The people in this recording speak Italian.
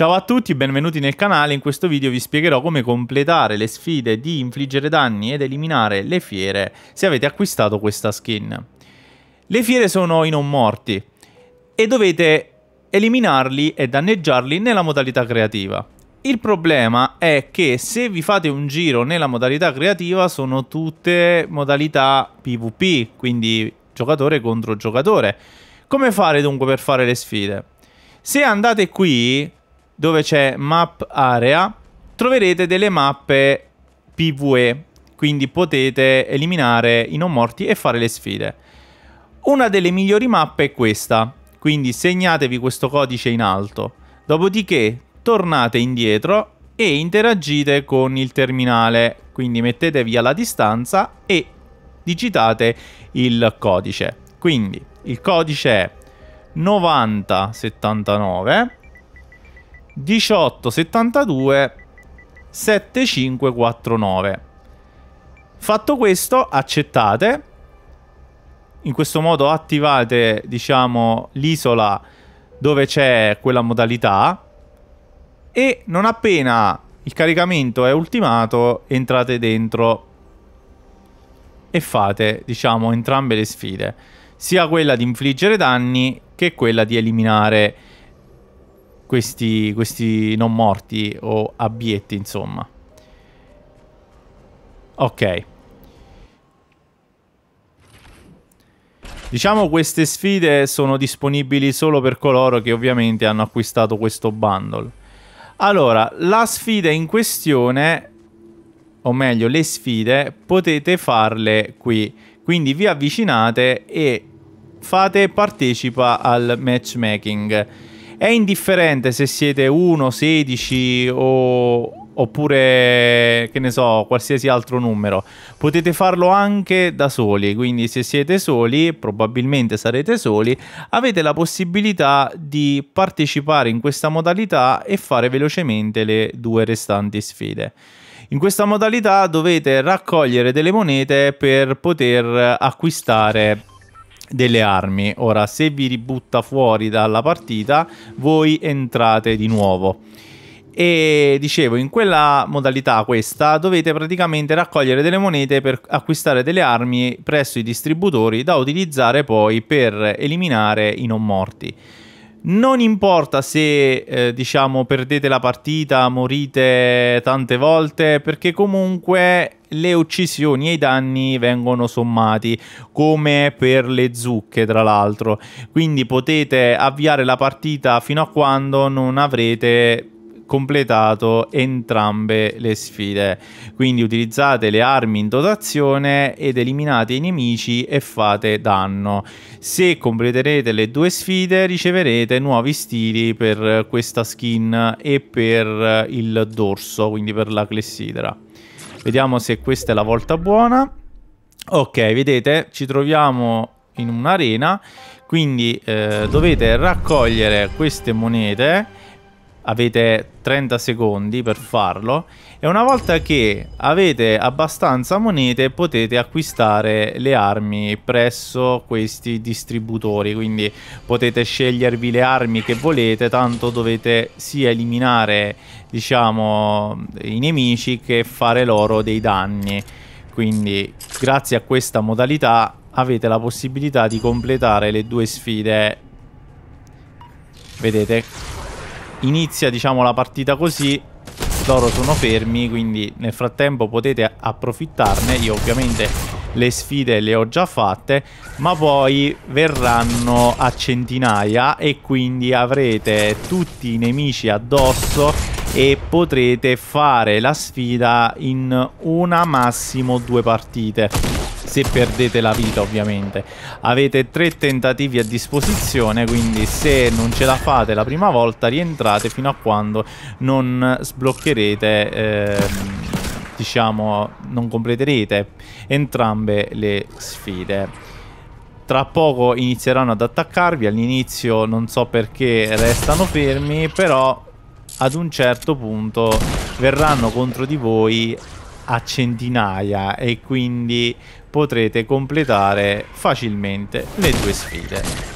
Ciao a tutti, benvenuti nel canale, in questo video vi spiegherò come completare le sfide di infliggere danni ed eliminare le fiere se avete acquistato questa skin. Le fiere sono i non morti e dovete eliminarli e danneggiarli nella modalità creativa. Il problema è che se vi fate un giro nella modalità creativa sono tutte modalità PvP, quindi giocatore contro giocatore. Come fare dunque per fare le sfide? Se andate qui dove c'è map area, troverete delle mappe PvE, quindi potete eliminare i non morti e fare le sfide. Una delle migliori mappe è questa, quindi segnatevi questo codice in alto. Dopodiché tornate indietro e interagite con il terminale, quindi mettetevi alla distanza e digitate il codice. Quindi il codice è 9079 1872 7549. Fatto questo, accettate. In questo modo attivate, diciamo, l'isola dove c'è quella modalità e non appena il caricamento è ultimato, entrate dentro e fate, diciamo, entrambe le sfide, sia quella di infliggere danni che quella di eliminare questi, questi non morti o abietti, insomma. Ok. Diciamo queste sfide sono disponibili solo per coloro che ovviamente hanno acquistato questo bundle. Allora, la sfida in questione, o meglio le sfide, potete farle qui. Quindi vi avvicinate e fate partecipa al matchmaking. È indifferente se siete 1, 16 o, oppure che ne so, qualsiasi altro numero. Potete farlo anche da soli, quindi se siete soli, probabilmente sarete soli, avete la possibilità di partecipare in questa modalità e fare velocemente le due restanti sfide. In questa modalità dovete raccogliere delle monete per poter acquistare delle armi. Ora, se vi ributta fuori dalla partita, voi entrate di nuovo. E dicevo, in quella modalità questa dovete praticamente raccogliere delle monete per acquistare delle armi presso i distributori da utilizzare poi per eliminare i non morti. Non importa se eh, diciamo perdete la partita, morite tante volte, perché comunque le uccisioni e i danni vengono sommati, come per le zucche tra l'altro. Quindi potete avviare la partita fino a quando non avrete completato entrambe le sfide. Quindi utilizzate le armi in dotazione ed eliminate i nemici e fate danno. Se completerete le due sfide riceverete nuovi stili per questa skin e per il dorso, quindi per la clessidra. Vediamo se questa è la volta buona. Ok, vedete, ci troviamo in un'arena, quindi eh, dovete raccogliere queste monete avete 30 secondi per farlo e una volta che avete abbastanza monete potete acquistare le armi presso questi distributori quindi potete scegliervi le armi che volete tanto dovete sia eliminare diciamo i nemici che fare loro dei danni quindi grazie a questa modalità avete la possibilità di completare le due sfide vedete inizia diciamo la partita così loro sono fermi quindi nel frattempo potete approfittarne io ovviamente le sfide le ho già fatte ma poi verranno a centinaia e quindi avrete tutti i nemici addosso e potrete fare la sfida in una massimo due partite se perdete la vita ovviamente. Avete tre tentativi a disposizione, quindi se non ce la fate la prima volta rientrate fino a quando non sbloccherete... Ehm, diciamo non completerete entrambe le sfide tra poco inizieranno ad attaccarvi all'inizio non so perché restano fermi però ad un certo punto verranno contro di voi a centinaia e quindi potrete completare facilmente le due sfide.